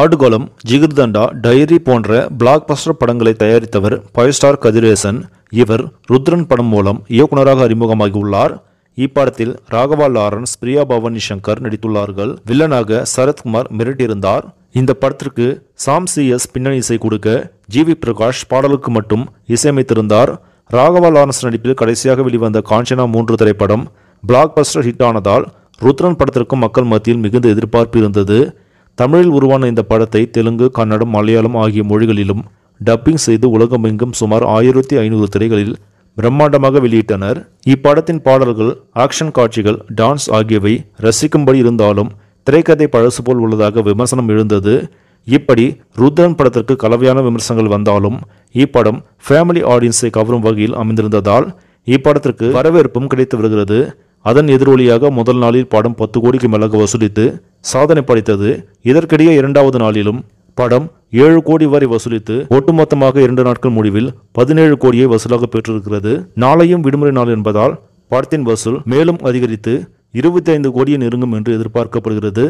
ஆடுகோளம் Jigarthanda Diary போன்ற blockbuster படங்களை தயாரித்தவர் ஃபைவ் ஸ்டார் கதிரேசன் இவர் ருத்ரன் படம் மூலம் இயக்குநராக அறிமுகமாகியுள்ளார் இப்படத்தில் ராகவா லாரன்ஸ் பிரியா பவானி சங்கர் நடித்துள்ளார்கள் வில்லனாக சரத்குமார் மிரட்டியிருந்தார் இந்த படத்திற்கு சாம் சி எஸ் பின்னணி இசை கொடுக்க ஜி வி பிரகாஷ் பாடலுக்கு மட்டும் இசையமைத்திருந்தார் ராகவா லாரன்ஸ் நடிப்பில் கடைசியாக வெளிவந்த காஞ்சனா மூன்று திரைப்படம் பிளாக் பஸ்டர் ஹிட் ஆனதால் ருத்ரன் படத்திற்கும் மக்கள் மத்தியில் மிகுந்த எதிர்பார்ப்பு இருந்தது தமிழில் உருவான இந்த படத்தை தெலுங்கு கன்னடம் மலையாளம் ஆகிய மொழிகளிலும் டப்பிங் செய்து உலகமெங்கும் சுமார் ஆயிரத்தி ஐநூறு திரைகளில் பிரம்மாண்டமாக வெளியிட்டனர் இப்படத்தின் பாடல்கள் ஆக்ஷன் காட்சிகள் டான்ஸ் ஆகியவை ரசிக்கும்படி இருந்தாலும் திரைக்கதை பழசு போல் உள்ளதாக விமர்சனம் எழுந்தது இப்படி ருத்ரன் படத்திற்கு கலவையான விமர்சனங்கள் வந்தாலும் இப்படம் ஃபேமிலி ஆடியன்ஸை கவரும் வகையில் அமைந்திருந்ததால் இப்படத்திற்கு வரவேற்பும் கிடைத்து வருகிறது அதன் எதிரொலியாக முதல் நாளில் படம் பத்து கோடிக்கு மேலாக வசூலித்து சாதனை படைத்தது இதற்கிடையே இரண்டாவது நாளிலும் படம் ஏழு கோடி வரை வசூலித்து ஒட்டுமொத்தமாக இரண்டு நாட்கள் முடிவில் பதினேழு கோடியை வசூலாக பெற்றிருக்கிறது நாளையும் விடுமுறை நாள் என்பதால் படத்தின் வசூல் மேலும் அதிகரித்து இருபத்தி ஐந்து கோடியை நெருங்கும் என்று எதிர்பார்க்கப்படுகிறது